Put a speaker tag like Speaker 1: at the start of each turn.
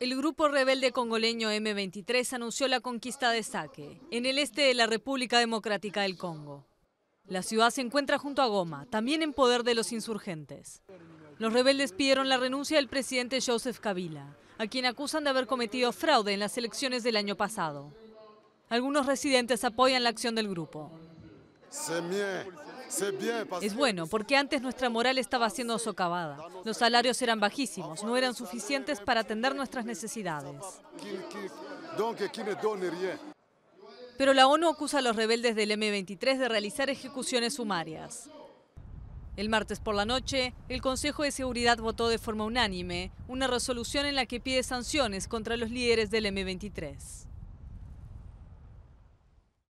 Speaker 1: El grupo rebelde congoleño M23 anunció la conquista de Saque, en el este de la República Democrática del Congo. La ciudad se encuentra junto a Goma, también en poder de los insurgentes. Los rebeldes pidieron la renuncia del presidente Joseph Kabila, a quien acusan de haber cometido fraude en las elecciones del año pasado. Algunos residentes apoyan la acción del grupo. Es bueno, porque antes nuestra moral estaba siendo socavada. Los salarios eran bajísimos, no eran suficientes para atender nuestras necesidades. Pero la ONU acusa a los rebeldes del M23 de realizar ejecuciones sumarias. El martes por la noche, el Consejo de Seguridad votó de forma unánime una resolución en la que pide sanciones contra los líderes del M23.